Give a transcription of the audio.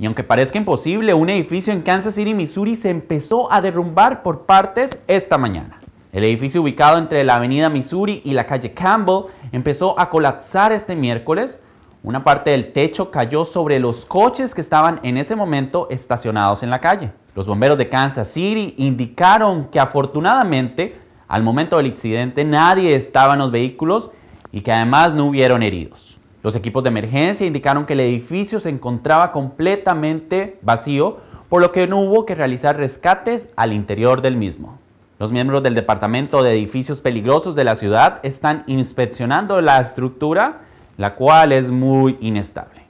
Y aunque parezca imposible, un edificio en Kansas City, Missouri se empezó a derrumbar por partes esta mañana. El edificio ubicado entre la avenida Missouri y la calle Campbell empezó a colapsar este miércoles. Una parte del techo cayó sobre los coches que estaban en ese momento estacionados en la calle. Los bomberos de Kansas City indicaron que afortunadamente al momento del incidente nadie estaba en los vehículos y que además no hubieron heridos. Los equipos de emergencia indicaron que el edificio se encontraba completamente vacío, por lo que no hubo que realizar rescates al interior del mismo. Los miembros del Departamento de Edificios Peligrosos de la ciudad están inspeccionando la estructura, la cual es muy inestable.